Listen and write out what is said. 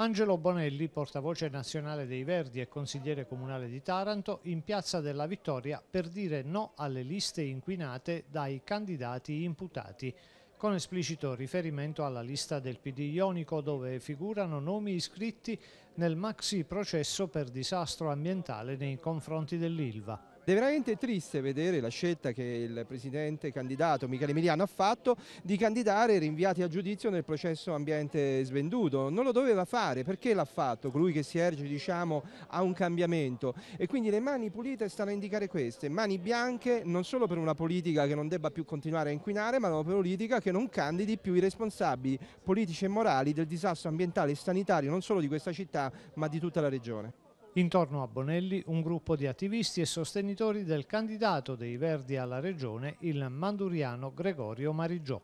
Angelo Bonelli, portavoce nazionale dei Verdi e consigliere comunale di Taranto, in Piazza della Vittoria per dire no alle liste inquinate dai candidati imputati, con esplicito riferimento alla lista del PD Ionico dove figurano nomi iscritti nel maxi processo per disastro ambientale nei confronti dell'Ilva è veramente triste vedere la scelta che il presidente candidato Michele Emiliano ha fatto di candidare rinviati a giudizio nel processo ambiente svenduto. Non lo doveva fare, perché l'ha fatto? Colui che si erge diciamo, a un cambiamento e quindi le mani pulite stanno a indicare queste, mani bianche non solo per una politica che non debba più continuare a inquinare, ma una politica che non candidi più i responsabili politici e morali del disastro ambientale e sanitario non solo di questa città ma di tutta la regione. Intorno a Bonelli un gruppo di attivisti e sostenitori del candidato dei Verdi alla Regione, il manduriano Gregorio Marigiò.